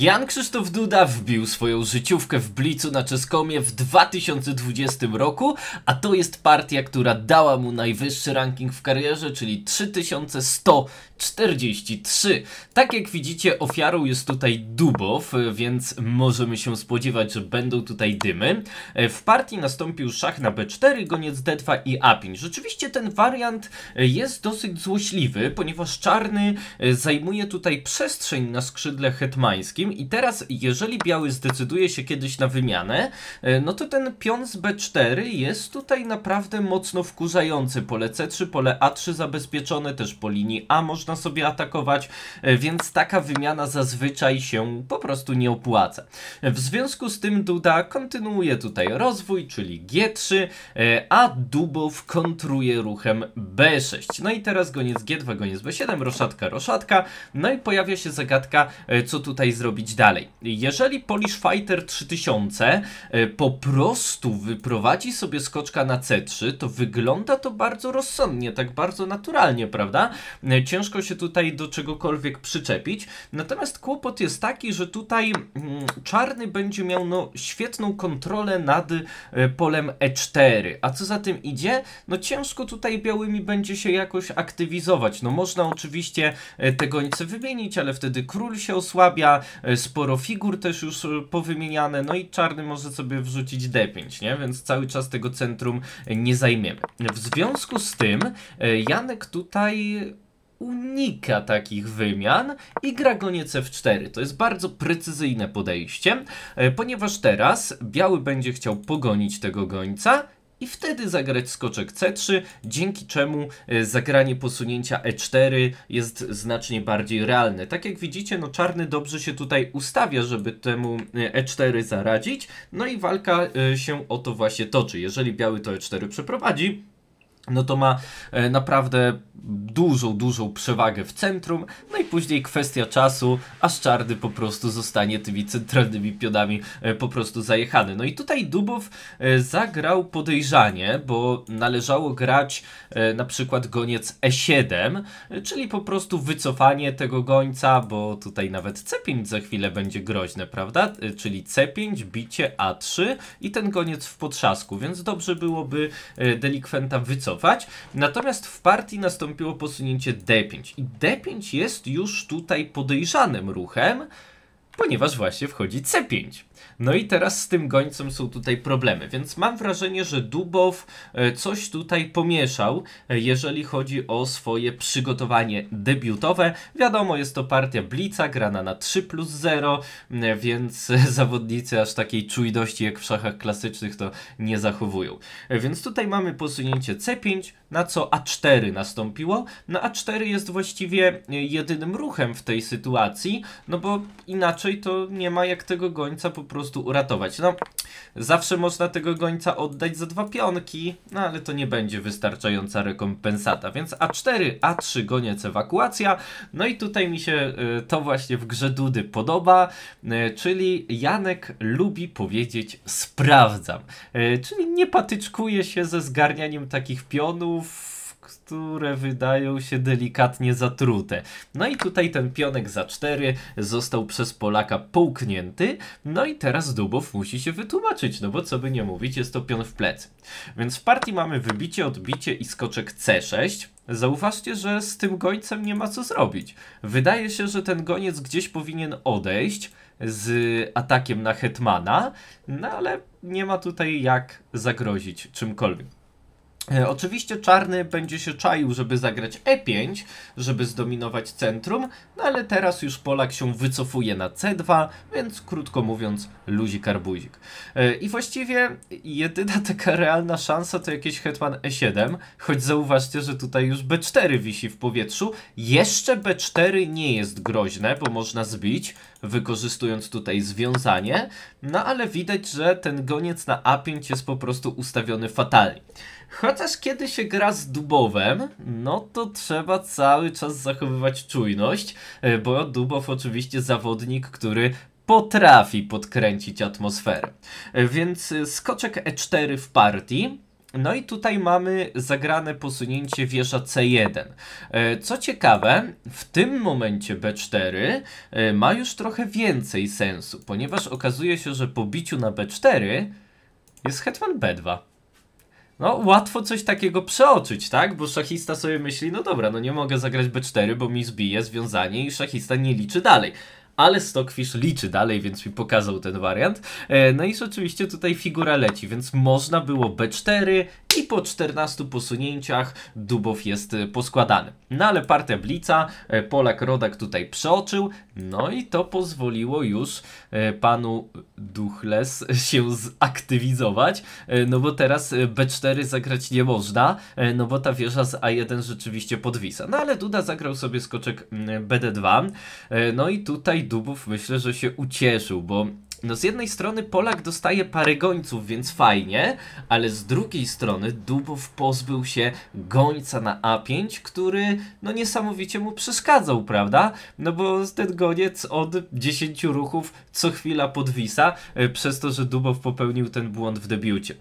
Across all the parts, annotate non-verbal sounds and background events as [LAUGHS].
Jan Krzysztof Duda wbił swoją życiówkę w Blicu na Czeskomie w 2020 roku, a to jest partia, która dała mu najwyższy ranking w karierze, czyli 3143. Tak jak widzicie, ofiarą jest tutaj Dubow, więc możemy się spodziewać, że będą tutaj dymy. W partii nastąpił szach na B4, goniec D2 i Apin. Rzeczywiście ten wariant jest dosyć złośliwy, ponieważ czarny e, zajmuje tutaj przestrzeń na skrzydle hetmańskim, wszystkim. I teraz, jeżeli biały zdecyduje się kiedyś na wymianę, e, no to ten pion z B4 jest tutaj naprawdę mocno wkurzający. Pole C3, pole A3 zabezpieczone, też po linii A można sobie atakować, e, więc taka wymiana zazwyczaj się po prostu nie opłaca. W związku z tym Duda kontynuuje tutaj rozwój, czyli G3, e, a Dubow kontruje ruchem B6. No i teraz goniec G2, goniec B7, roszatka, roszatka. No i pojawia się zagadka, co tutaj zrobić robić dalej. Jeżeli Polish Fighter 3000 e, po prostu wyprowadzi sobie skoczka na C3, to wygląda to bardzo rozsądnie, tak bardzo naturalnie, prawda? E, ciężko się tutaj do czegokolwiek przyczepić. Natomiast kłopot jest taki, że tutaj mm, czarny będzie miał no, świetną kontrolę nad e, polem E4. A co za tym idzie? No ciężko tutaj białymi będzie się jakoś aktywizować. No można oczywiście tego gońce wymienić, ale wtedy król się osłabia, E, sporo figur też już e, powymieniane, no i czarny może sobie wrzucić D5, nie? Więc cały czas tego centrum nie zajmiemy. W związku z tym e, Janek tutaj unika takich wymian i gra goniec f4. To jest bardzo precyzyjne podejście, ponieważ teraz biały będzie chciał pogonić tego gońca i wtedy zagrać skoczek C3, dzięki czemu e, zagranie posunięcia E4 jest znacznie bardziej realne. Tak jak widzicie, no czarny dobrze się tutaj ustawia, żeby temu E4 e zaradzić, no i walka e, się o to właśnie toczy. Jeżeli biały to E4 przeprowadzi, no to ma e, naprawdę dużą, dużą przewagę w centrum, no i później kwestia czasu, aż Czarny po prostu zostanie tymi centralnymi pionami e, po prostu zajechany. No i tutaj Dubow e, zagrał podejrzanie, bo należało grać na przykład goniec E7, czyli po prostu wycofanie tego gońca, bo tutaj nawet C5 za chwilę będzie groźne, prawda? Czyli C5, bicie A3 i ten goniec w potrzasku, więc dobrze byłoby delikwenta wycofać Natomiast w partii nastąpiło posunięcie D5 i D5 jest już tutaj podejrzanym ruchem, ponieważ właśnie wchodzi C5. No i teraz z tym gońcem są tutaj problemy, więc mam wrażenie, że Dubow e, coś tutaj pomieszał, e, jeżeli chodzi o swoje przygotowanie debiutowe. Wiadomo, jest to partia Blica, grana na 3 plus 0, e, więc [LAUGHS] zawodnicy aż takiej czujności jak w szachach klasycznych to nie zachowują. Więc tutaj mamy posunięcie C5, na co A4 nastąpiło. No A4 jest właściwie jedynym ruchem w tej sytuacji, no bo inaczej to nie ma jak tego gońca po prostu uratować. No, zawsze można tego gońca oddać za dwa pionki, no ale to nie będzie wystarczająca rekompensata, więc A4, A3 goniec ewakuacja, no i tutaj mi się y, to właśnie w grze Dudy podoba, y, czyli Janek lubi powiedzieć sprawdzam, y, czyli nie patyczkuje się ze zgarnianiem takich pionów, które wydają się delikatnie zatrute. No i tutaj ten pionek za 4 został przez Polaka połknięty, no i teraz Dubow musi się wytłumaczyć, no bo co by nie mówić, jest to pion w plecy. Więc w partii mamy wybicie, odbicie i skoczek C6, Zauważcie, że z tym gońcem nie ma co zrobić. Wydaje się, że ten goniec gdzieś powinien odejść z atakiem na Hetmana, no ale nie ma tutaj jak zagrozić czymkolwiek. E, oczywiście czarny będzie się czaił, żeby zagrać e5, żeby zdominować centrum, no ale teraz już Polak się wycofuje na c2, więc krótko mówiąc luzik arbuzik. E, I właściwie jedyna [LAUGHS] taka realna szansa to jakiś hetman e7, choć zauważcie, że tutaj już b4 wisi w powietrzu. Jeszcze b4 nie jest groźne, bo można zbić, wykorzystując tutaj związanie, no ale widać, że ten goniec na a5 jest po prostu ustawiony fatalnie. Chociaż kiedy się gra z dubowem, no to trzeba cały czas zachowywać czujność, e, bo dubow oczywiście zawodnik, który potrafi podkręcić atmosferę. E, więc e, skoczek E4 w partii. No i tutaj mamy zagrane posunięcie wieża C1. Co ciekawe, w tym momencie B4 ma już trochę więcej sensu, ponieważ okazuje się, że po biciu na B4 jest hetman B2 no łatwo coś takiego przeoczyć, tak? Bo szachista sobie myśli, no dobra, no nie mogę zagrać b4, bo mi zbije związanie i szachista nie liczy dalej ale Stockfish liczy dalej, więc mi pokazał ten wariant. E, no i rzeczywiście tutaj figura leci, więc można było B4 i po 14 posunięciach Dubow jest e, poskładany. No ale partię Blica e, Polak Rodak tutaj przeoczył, no i to pozwoliło już e, panu Duchles się zaktywizować, no bo teraz B4 zagrać nie można, no bo ta wieża z A1 rzeczywiście podwisa. No ale Duda zagrał sobie skoczek BD2, no i tutaj Dubów myślę, że się ucieszył, bo no z jednej strony Polak dostaje parę gońców, więc fajnie, ale z drugiej strony Dubow pozbył się gońca na A5, który no niesamowicie mu przeszkadzał, prawda? No bo ten goniec od 10 ruchów co chwila podwisa, e, przez to, że Dubow popełnił ten błąd w debiucie.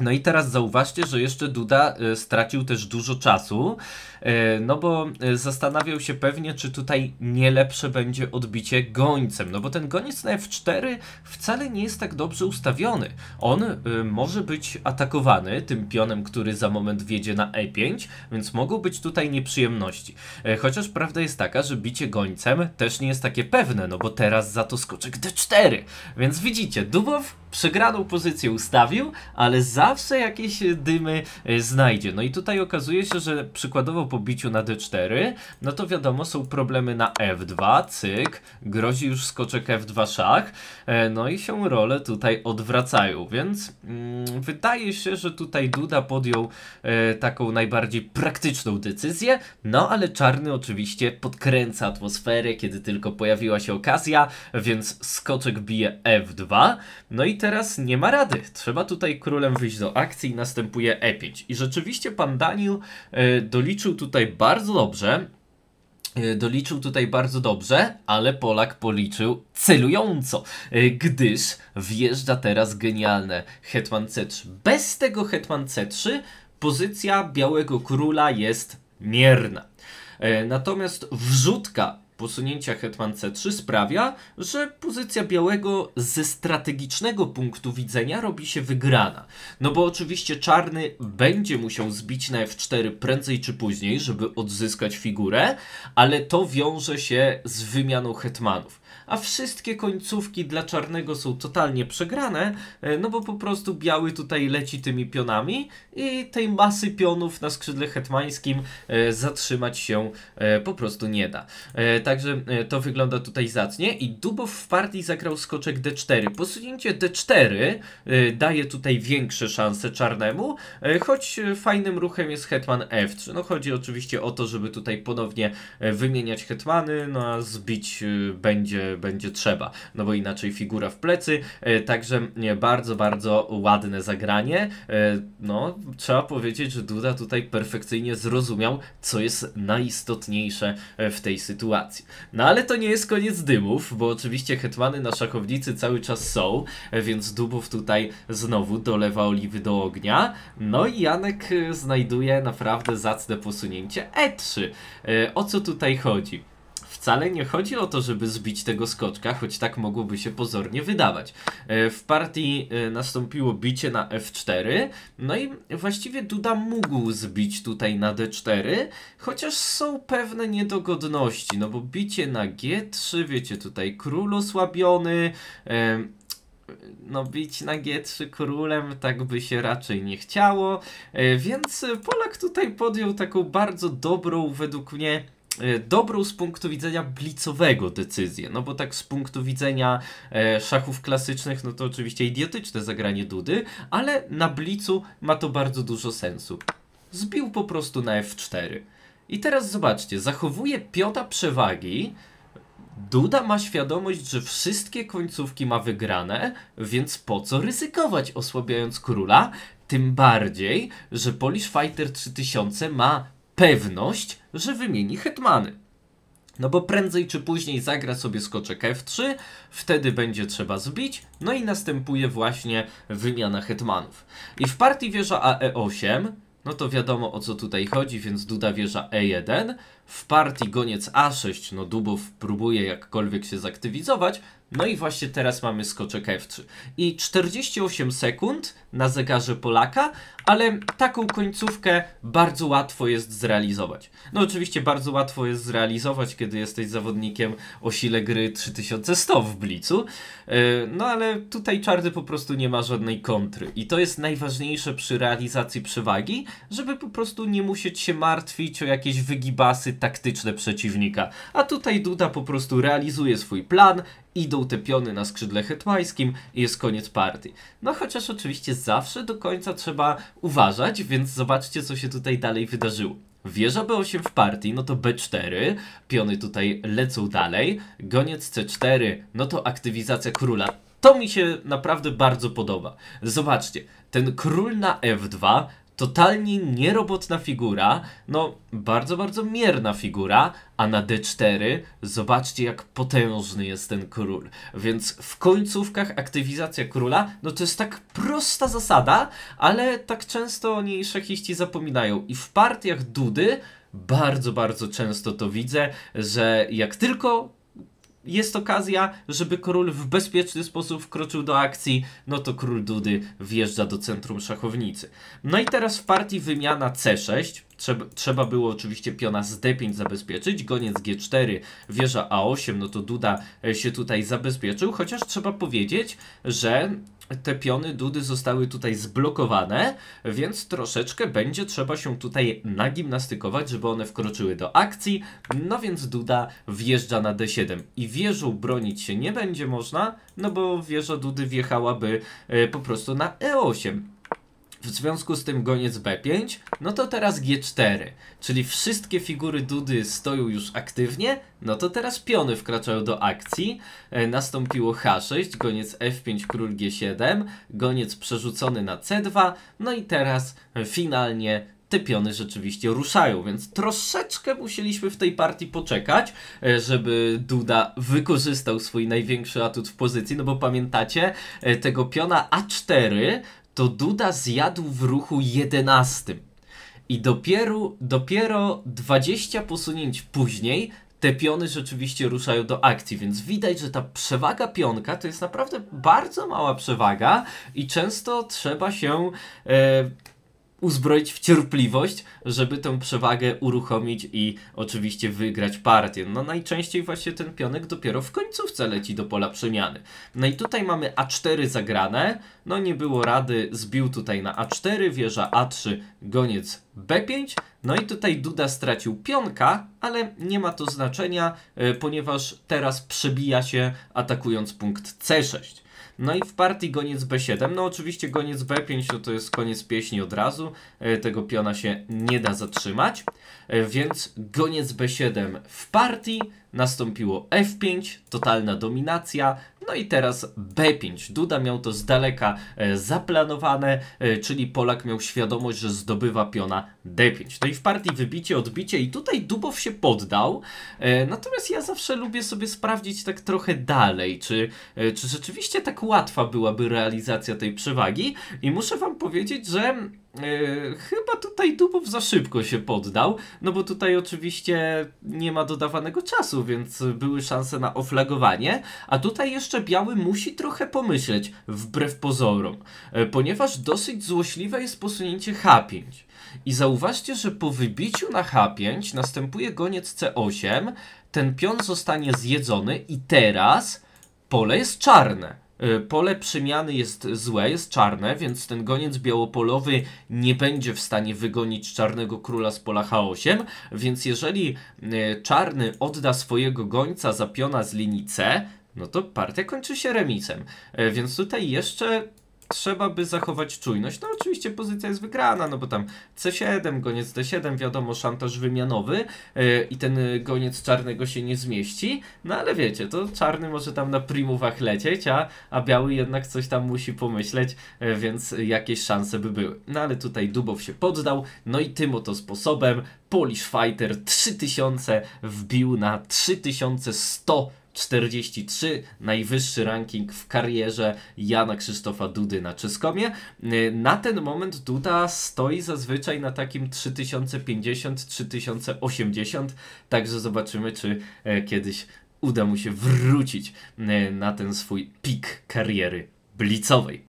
No i teraz zauważcie, że jeszcze Duda e, stracił też dużo czasu, e, no bo e, zastanawiał się pewnie, czy tutaj nie lepsze będzie odbicie gońcem, no bo ten goniec na F4 wcale nie jest tak dobrze ustawiony. On może być atakowany tym pionem, który za moment wjedzie na E5, więc mogą być tutaj nieprzyjemności. Chociaż prawda jest taka, że bicie gońcem też nie jest takie pewne, no bo teraz za to skoczek D4. Więc widzicie, Dubow przegraną pozycję ustawił, ale zawsze jakieś dymy e, znajdzie. No i tutaj okazuje się, że przykładowo po biciu na d4, no to wiadomo, są problemy na f2, cyk, grozi już skoczek f2 szach, e, no i się role tutaj odwracają, więc mm, wydaje się, że tutaj Duda podjął e, taką najbardziej praktyczną decyzję, no ale czarny oczywiście podkręca atmosferę, kiedy tylko pojawiła się okazja, więc skoczek bije f2, no i teraz nie ma rady. Trzeba tutaj królem wyjść do akcji i następuje E5. I rzeczywiście pan Daniel e, doliczył tutaj bardzo dobrze. E, doliczył tutaj bardzo dobrze, ale Polak policzył celująco, e, gdyż wjeżdża teraz genialne Hetman C3. Bez tego Hetman C3 pozycja Białego Króla jest mierna. Natomiast wrzutka posunięcia Hetman C3 sprawia, że pozycja białego ze strategicznego punktu widzenia robi się wygrana. No bo oczywiście czarny będzie musiał zbić na F4 prędzej czy później, żeby odzyskać figurę, ale to wiąże się z wymianą hetmanów a wszystkie końcówki dla czarnego są totalnie przegrane, e, no bo po prostu biały tutaj leci tymi pionami i tej masy pionów na skrzydle hetmańskim e, zatrzymać się e, po prostu nie da. Także to wygląda tutaj zacnie i Dubow w partii zagrał skoczek d4. Posunięcie d4 daje tutaj większe szanse czarnemu, choć fajnym ruchem jest hetman f3. No chodzi oczywiście o to, żeby tutaj ponownie wymieniać hetmany, no a zbić będzie będzie trzeba, no bo inaczej figura w plecy, e, także bardzo, bardzo ładne zagranie. E, no, trzeba powiedzieć, że Duda tutaj perfekcyjnie zrozumiał, co jest najistotniejsze e, w tej sytuacji. No ale to nie jest koniec dymów, bo oczywiście hetmany na szachownicy cały czas są, więc Dubów tutaj znowu dolewa oliwy do ognia. No i Janek znajduje naprawdę zacne posunięcie E3. O co tutaj chodzi? wcale nie chodzi o to, żeby zbić tego skoczka, choć tak mogłoby się pozornie wydawać. E, w partii e, nastąpiło bicie na F4, no i właściwie Duda mógł zbić tutaj na D4, chociaż są pewne niedogodności, no bo bicie na G3, wiecie, tutaj król osłabiony, e, no bić na G3 królem tak by się raczej nie chciało, więc Polak tutaj podjął taką bardzo dobrą według mnie E, dobrą z punktu widzenia blicowego decyzję, no bo tak z punktu widzenia e, szachów klasycznych, no to oczywiście idiotyczne zagranie Dudy, ale na blicu ma to bardzo dużo sensu. Zbił po prostu na F4. I teraz zobaczcie, zachowuje piota przewagi, Duda ma świadomość, że wszystkie końcówki ma wygrane, więc po co ryzykować osłabiając króla? Tym bardziej, że Polish Fighter 3000 ma pewność, że wymieni hetmany. No bo prędzej czy później zagra sobie skoczek F3, wtedy będzie trzeba zbić, no i następuje właśnie wymiana hetmanów. I w partii wieża AE8, no to wiadomo o co tutaj chodzi, więc Duda wieża E1, w partii goniec A6, no Dubow próbuje jakkolwiek się zaktywizować, no i właśnie teraz mamy skoczek F3. I 48 sekund na zegarze Polaka, ale taką końcówkę bardzo łatwo jest zrealizować. No oczywiście bardzo łatwo jest zrealizować, kiedy jesteś zawodnikiem o sile gry 3100 w Blicu, e, no ale tutaj czarny po prostu nie ma żadnej kontry. I to jest najważniejsze przy realizacji przewagi, żeby po prostu nie musieć się martwić o jakieś wygibasy taktyczne przeciwnika. A tutaj Duda po prostu realizuje swój plan, idą te piony na skrzydle hetmańskim i jest koniec partii. No chociaż oczywiście zawsze do końca trzeba uważać, więc zobaczcie co się tutaj dalej wydarzyło. Wieża B8 w partii, no to B4, piony tutaj lecą dalej, goniec C4, no to aktywizacja króla. To mi się naprawdę bardzo podoba. Zobaczcie, ten król na F2 totalnie nierobotna figura, no bardzo, bardzo mierna figura, a na D4 zobaczcie jak potężny jest ten król. Więc w końcówkach aktywizacja króla, no to jest tak prosta zasada, ale tak często o niej szachiści zapominają i w partiach Dudy bardzo, bardzo często to widzę, że jak tylko jest okazja, żeby król w bezpieczny sposób wkroczył do akcji, no to król Dudy wjeżdża do centrum szachownicy. No i teraz w partii wymiana C6, Trzeba, trzeba było oczywiście piona z D5 zabezpieczyć, goniec G4, wieża A8, no to Duda e, się tutaj zabezpieczył, chociaż trzeba powiedzieć, że te piony Dudy zostały tutaj zblokowane, więc troszeczkę będzie trzeba się tutaj nagimnastykować, żeby one wkroczyły do akcji. No więc Duda wjeżdża na D7 i wieżą bronić się nie będzie można, no bo wieża Dudy wjechałaby e, po prostu na E8 w związku z tym goniec B5, no to teraz G4, czyli wszystkie figury Dudy stoją już aktywnie, no to teraz piony wkraczają do akcji, e, nastąpiło H6, goniec F5, król G7, goniec przerzucony na C2, no i teraz finalnie te piony rzeczywiście ruszają, więc troszeczkę musieliśmy w tej partii poczekać, e, żeby Duda wykorzystał swój największy atut w pozycji, no bo pamiętacie, e, tego piona A4 to Duda zjadł w ruchu 11. I dopiero, dopiero 20 posunięć później te piony rzeczywiście ruszają do akcji, więc widać, że ta przewaga pionka to jest naprawdę bardzo mała przewaga i często trzeba się e, uzbroić w cierpliwość, żeby tę przewagę uruchomić i oczywiście wygrać partię. No najczęściej właśnie ten pionek dopiero w końcówce leci do pola przemiany. No i tutaj mamy A4 zagrane, no nie było rady, zbił tutaj na A4, wieża A3, goniec B5, no i tutaj Duda stracił pionka, ale nie ma to znaczenia, e, ponieważ teraz przebija się atakując punkt C6. No i w partii goniec b7. No oczywiście goniec b5 to, to jest koniec pieśni od razu. E, tego piona się nie da zatrzymać. E, więc goniec b7 w partii nastąpiło F5, totalna dominacja, no i teraz B5. Duda miał to z daleka e, zaplanowane, e, czyli Polak miał świadomość, że zdobywa piona D5. No i w partii wybicie, odbicie i tutaj Dubow się poddał. E, natomiast ja zawsze lubię sobie sprawdzić tak trochę dalej, czy, czy rzeczywiście tak łatwa byłaby realizacja tej przewagi. I muszę wam powiedzieć, że E, chyba tutaj Dubow za szybko się poddał, no bo tutaj oczywiście nie ma dodawanego czasu, więc były szanse na oflagowanie, a tutaj jeszcze Biały musi trochę pomyśleć, wbrew pozorom, e, ponieważ dosyć złośliwe jest posunięcie H5. I zauważcie, że po wybiciu na H5 następuje goniec C8, ten pion zostanie zjedzony i teraz pole jest czarne. E, pole przemiany jest złe, jest czarne, więc ten goniec białopolowy nie będzie w stanie wygonić czarnego króla z pola H8, więc jeżeli e, czarny odda swojego gońca za piona z linii C, no to partia kończy się remisem. E, więc tutaj jeszcze trzeba by zachować czujność. No oczywiście pozycja jest wygrana, no bo tam C7, goniec D7, wiadomo, szantaż wymianowy yy, i ten goniec czarnego się nie zmieści, no ale wiecie, to czarny może tam na primowach lecieć, a, a biały jednak coś tam musi pomyśleć, yy, więc jakieś szanse by były. No ale tutaj Dubow się poddał, no i tym oto sposobem Polish Fighter 3000 wbił na 3100 43, najwyższy ranking w karierze Jana Krzysztofa Dudy na Czeskomie. Na ten moment Duda stoi zazwyczaj na takim 3050-3080, także zobaczymy, czy e, kiedyś uda mu się wrócić e, na ten swój pik kariery blicowej.